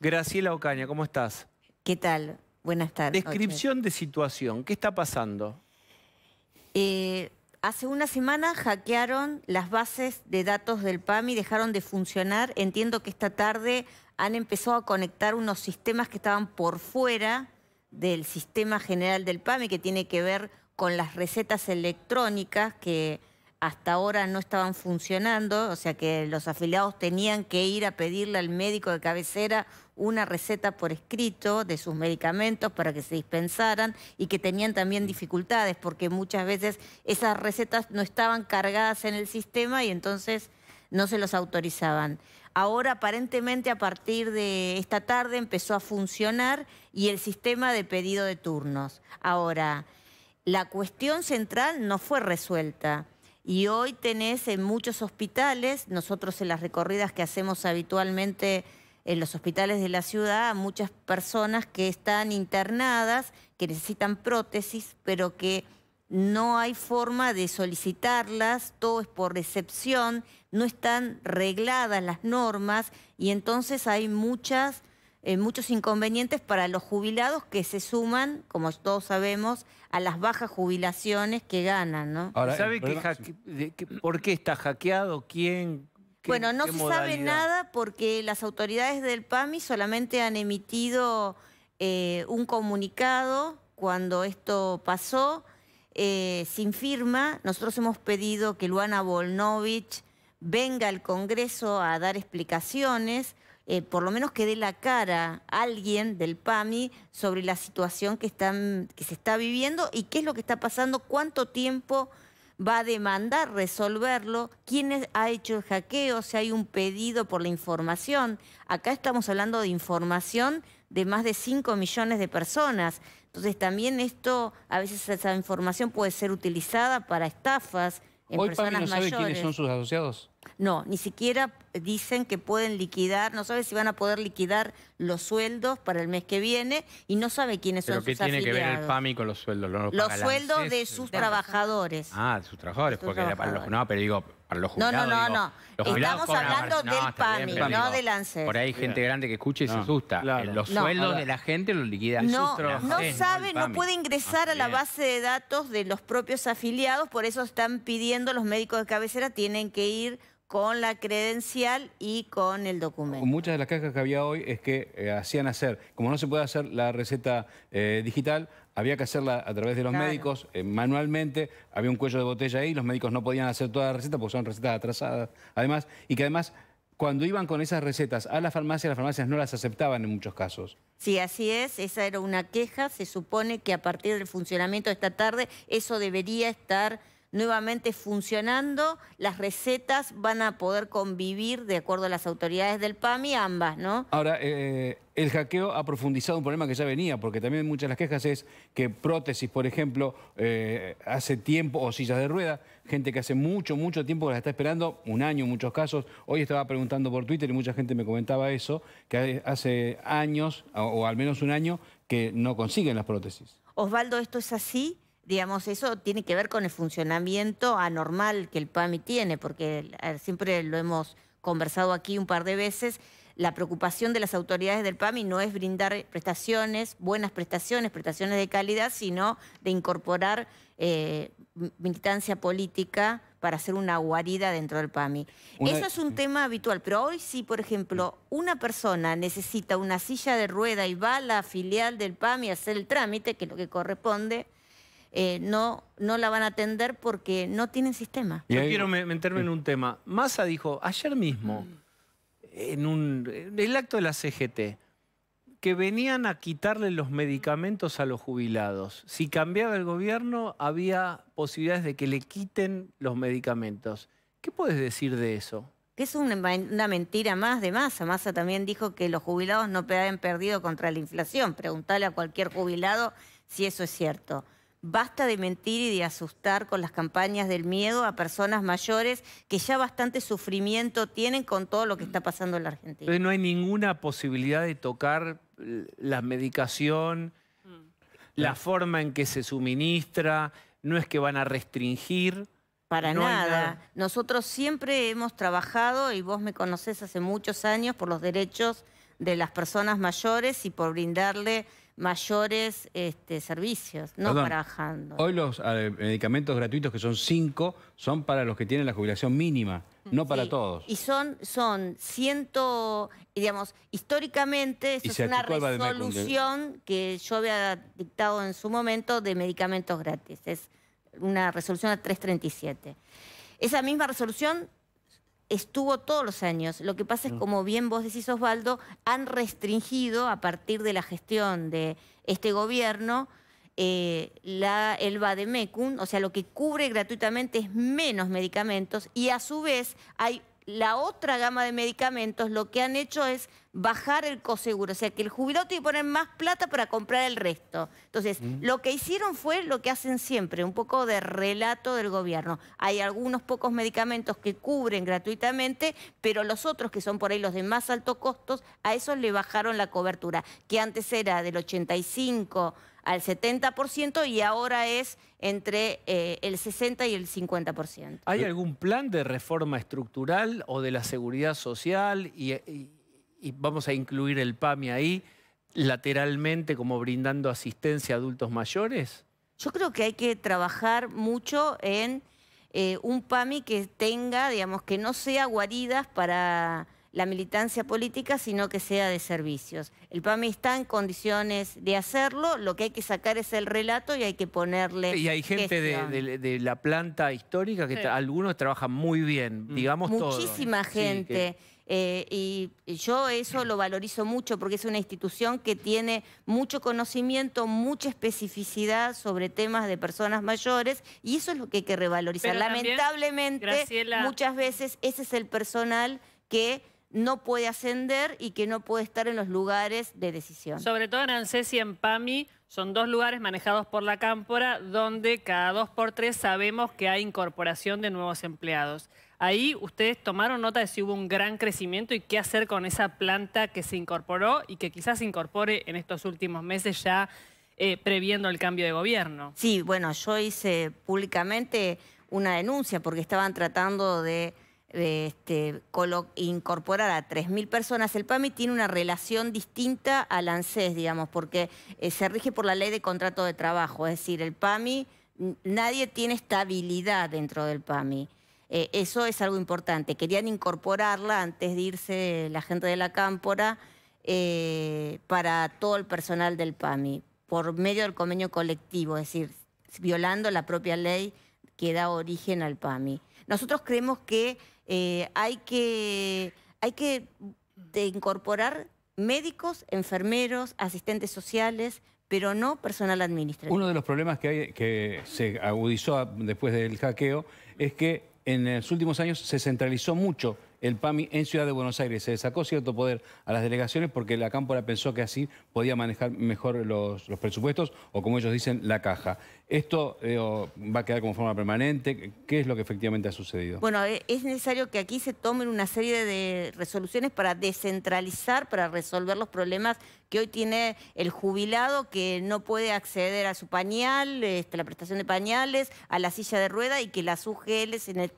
Graciela Ocaña, ¿cómo estás? ¿Qué tal? Buenas tardes. Descripción de situación, ¿qué está pasando? Eh, hace una semana hackearon las bases de datos del PAMI, dejaron de funcionar. Entiendo que esta tarde han empezado a conectar unos sistemas que estaban por fuera del sistema general del PAMI, que tiene que ver con las recetas electrónicas que hasta ahora no estaban funcionando, o sea que los afiliados tenían que ir a pedirle al médico de cabecera una receta por escrito de sus medicamentos para que se dispensaran y que tenían también mm. dificultades porque muchas veces esas recetas no estaban cargadas en el sistema y entonces no se los autorizaban. Ahora aparentemente a partir de esta tarde empezó a funcionar y el sistema de pedido de turnos. Ahora, la cuestión central no fue resuelta. Y hoy tenés en muchos hospitales, nosotros en las recorridas que hacemos habitualmente en los hospitales de la ciudad muchas personas que están internadas, que necesitan prótesis, pero que no hay forma de solicitarlas, todo es por recepción, no están regladas las normas y entonces hay muchas, eh, muchos inconvenientes para los jubilados que se suman, como todos sabemos, a las bajas jubilaciones que ganan. ¿no? ¿Sabe por qué está hackeado? ¿Quién? bueno, no se sabe nada porque las autoridades del PAMI solamente han emitido eh, un comunicado cuando esto pasó, eh, sin firma. Nosotros hemos pedido que Luana Volnovich venga al Congreso a dar explicaciones, eh, por lo menos que dé la cara a alguien del PAMI sobre la situación que, están, que se está viviendo y qué es lo que está pasando, cuánto tiempo va a demandar resolverlo, quién ha hecho el hackeo, si hay un pedido por la información. Acá estamos hablando de información de más de 5 millones de personas. Entonces también esto, a veces esa información puede ser utilizada para estafas, Hoy no sabe quiénes son sus asociados. No, ni siquiera dicen que pueden liquidar, no sabe si van a poder liquidar los sueldos para el mes que viene y no sabe quiénes son sus asociados. ¿Pero qué tiene que ver el PAMI con los sueldos? los, sueldos de sus trabajadores. Ah, de sus trabajadores, porque no, pero digo, no, no, no. Estamos hablando del PAMI, no del ANSES. Por ahí hay gente grande que escucha y se asusta. Los sueldos de la gente los liquida. No, no sabe, no puede ingresar a la base de datos de los propios afiliados, por eso están pidiendo los médicos de cabecera, tienen que ir con la credencial y con el documento. Muchas de las cajas que había hoy es que eh, hacían hacer, como no se puede hacer la receta eh, digital, había que hacerla a través de los médicos, eh, manualmente, había un cuello de botella ahí, los médicos no podían hacer toda la receta porque son recetas atrasadas, además, y que además cuando iban con esas recetas a la farmacia, las farmacias no las aceptaban en muchos casos. Sí, así es, esa era una queja, se supone que a partir del funcionamiento de esta tarde eso debería estar nuevamente funcionando, las recetas van a poder convivir, de acuerdo a las autoridades del PAMI, ambas, ¿no? Ahora, eh, el hackeo ha profundizado un problema que ya venía, porque también muchas de las quejas es que prótesis, por ejemplo, eh, hace tiempo, o sillas de rueda, gente que hace mucho, mucho tiempo que las está esperando, un año en muchos casos. Hoy estaba preguntando por Twitter y mucha gente me comentaba eso, que hace años, o al menos un año, que no consiguen las prótesis. Osvaldo, ¿esto es así? digamos, eso tiene que ver con el funcionamiento anormal que el PAMI tiene, porque eh, siempre lo hemos conversado aquí un par de veces, la preocupación de las autoridades del PAMI no es brindar prestaciones, buenas prestaciones, prestaciones de calidad, sino de incorporar eh, militancia política para hacer una guarida dentro del PAMI. Eso es un mm. tema habitual, pero hoy sí, por ejemplo, mm. una persona necesita una silla de rueda y va a la filial del PAMI a hacer el trámite, que es lo que corresponde, eh, no, no la van a atender porque no tienen sistema. Yo quiero meterme en un tema. Massa dijo ayer mismo, en, el acto de la CGT, que venían a quitarle los medicamentos a los jubilados. Si cambiaba el gobierno, había posibilidades de que le quiten los medicamentos. ¿Qué puedes decir de eso? Que es una, mentira más de Massa. Massa también dijo que los jubilados no habían perdido contra la inflación. Preguntale a cualquier jubilado si eso es cierto. Basta de mentir y de asustar con las campañas del miedo a personas mayores que ya bastante sufrimiento tienen con todo lo que está pasando en la Argentina. no hay ninguna posibilidad de tocar eh, la medicación, mm. la forma en que se suministra, no es que van a restringir. Para nada. nada. Nosotros siempre hemos trabajado, y vos me conocés hace muchos años, por los derechos de las personas mayores y por brindarle mayores este, servicios, no trabajando. Hoy los eh, medicamentos gratuitos, que son cinco, son para los que tienen la jubilación mínima, mm. no para todos. Y son, son ciento, digamos, históricamente es una resolución que yo había dictado en su momento de medicamentos gratis. Es una resolución a 337. Esa misma resolución estuvo todos los años. Lo que pasa es, mm. como bien vos decís, Osvaldo, han restringido a partir de la gestión de este gobierno eh, la, el Bademecum, o sea, lo que cubre gratuitamente es menos medicamentos y a su vez hay la otra gama de medicamentos, lo que han hecho es bajar el coseguro, o sea, que el jubilado tiene que poner más plata para comprar el resto. Entonces, mm. lo que hicieron fue lo que hacen siempre, un poco de relato del gobierno. Hay algunos pocos medicamentos que cubren gratuitamente, pero los otros, que son por ahí los de más alto costos, a esos le bajaron la cobertura, que antes era del 85 al 70% y ahora es entre eh, el 60 y el 50%. ¿Hay algún plan de reforma estructural o de la seguridad social y vamos a incluir el PAMI ahí, lateralmente como brindando asistencia a adultos mayores? Yo creo que hay que trabajar mucho en eh, un PAMI que tenga, digamos, que no sea guaridas para la militancia política, sino que sea de servicios. El PAMI está en condiciones de hacerlo, lo que hay que sacar es el relato y hay que ponerle... Y hay gente de, la planta histórica que algunos trabajan muy bien, mm. digamos Muchísima gente. Eh, y yo eso lo valorizo mucho porque es una institución que tiene mucho conocimiento, mucha especificidad sobre temas de personas mayores y eso es lo que hay que revalorizar. Lamentablemente, muchas veces ese es el personal que no puede ascender y que no puede estar en los lugares de decisión. Sobre todo en ANSES y en PAMI son dos lugares manejados por la Cámpora donde cada dos por tres sabemos que hay incorporación de nuevos empleados. Ahí ustedes tomaron nota de si hubo un gran crecimiento y qué hacer con esa planta que se incorporó y que quizás se incorpore en estos últimos meses ya eh, previendo el cambio de gobierno. Sí, bueno, yo hice públicamente una denuncia porque estaban tratando de, este, incorporar a 3.000 personas. El PAMI tiene una relación distinta al ANSES, digamos, porque eh, se rige por la ley de contrato de trabajo. Es decir, el PAMI, nadie tiene estabilidad dentro del PAMI. Eh, eso es algo importante. Querían incorporarla antes de irse la gente de la cámpora eh, para todo el personal del PAMI, por medio del convenio colectivo, es decir, violando la propia ley que da origen al PAMI. Nosotros creemos que eh, hay que, hay que incorporar médicos, enfermeros, asistentes sociales, pero no personal administrativo. Uno de los problemas que, hay, que se agudizó después del hackeo es que en los últimos años se centralizó mucho el PAMI en Ciudad de Buenos Aires. Se sacó cierto poder a las delegaciones porque la Cámpora pensó que así podía manejar mejor los, los presupuestos o, como ellos dicen, la caja. ¿Esto va a quedar como forma permanente? ¿Qué es lo que efectivamente ha sucedido? Bueno, e, es necesario que aquí se tomen una serie de resoluciones para descentralizar, para resolver los problemas que hoy tiene el jubilado que no puede acceder a su pañal, este, la prestación de pañales, a la silla de rueda y que las UGLs, en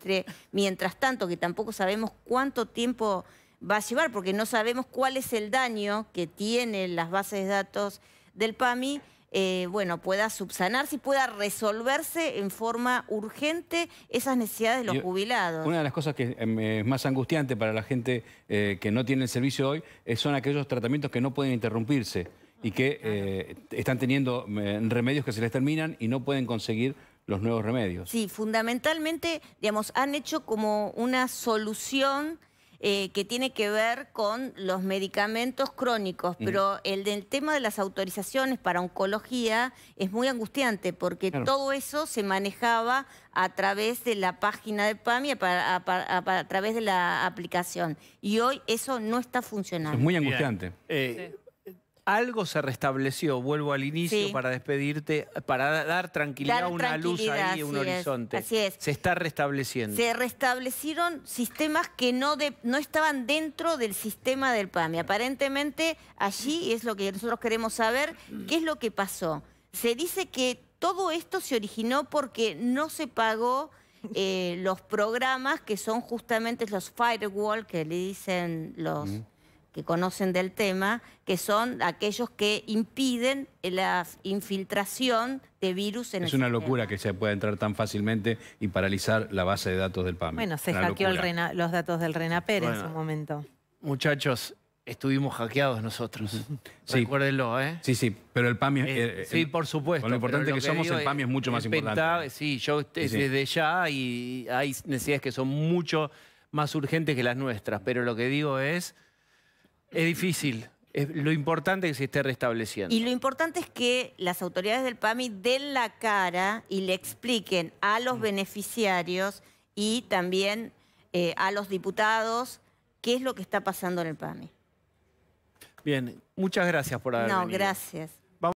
mientras tanto, que tampoco sabemos cuánto tiempo va a llevar, porque no sabemos cuál es el daño que tienen las bases de datos del PAMI, eh, bueno, pueda subsanarse y pueda resolverse en forma urgente esas necesidades de los jubilados. Una de las cosas que em, es más angustiante para la gente eh, que no tiene el servicio hoy eh, son aquellos tratamientos que no pueden interrumpirse y que están teniendo remedios que se les terminan y no pueden conseguir los nuevos remedios. Sí, fundamentalmente, digamos, han hecho como una solución eh, que tiene que ver con los medicamentos crónicos, pero el del tema de las autorizaciones para oncología es muy angustiante porque todo eso se manejaba a través de la página de PAMI, a, a, través de la aplicación. Y hoy eso no está funcionando. Es muy angustiante algo se restableció, vuelvo al inicio para despedirte, para dar tranquilidad, una luz ahí, un horizonte. Así Se está restableciendo. Se restablecieron sistemas que no, no estaban dentro del sistema del PAMI. Aparentemente allí, y es lo que nosotros queremos saber, ¿qué es lo que pasó? Se dice que todo esto se originó porque no se pagó eh, los programas que son justamente los firewall, que le dicen los que conocen del tema, que son aquellos que impiden la infiltración de virus en es Es una locura que se pueda entrar tan fácilmente y paralizar la base de datos del PAMI. Bueno, se hackeó los datos del RENAPER en su momento. Muchachos, estuvimos hackeados nosotros. Sí. Recuérdenlo, ¿eh? Sí, sí, pero el PAMI... Eh, eh, sí, por supuesto. lo importante que, somos, el PAMI es mucho más importante. Sí, yo desde ya y hay necesidades que son mucho más urgentes que las nuestras, pero lo que digo es... Es difícil. Es lo importante que se esté restableciendo. Y lo importante es que las autoridades del PAMI den la cara y le expliquen a los mm. beneficiarios y también eh, a los diputados qué es lo que está pasando en el PAMI. Bien, muchas gracias por haber No, gracias.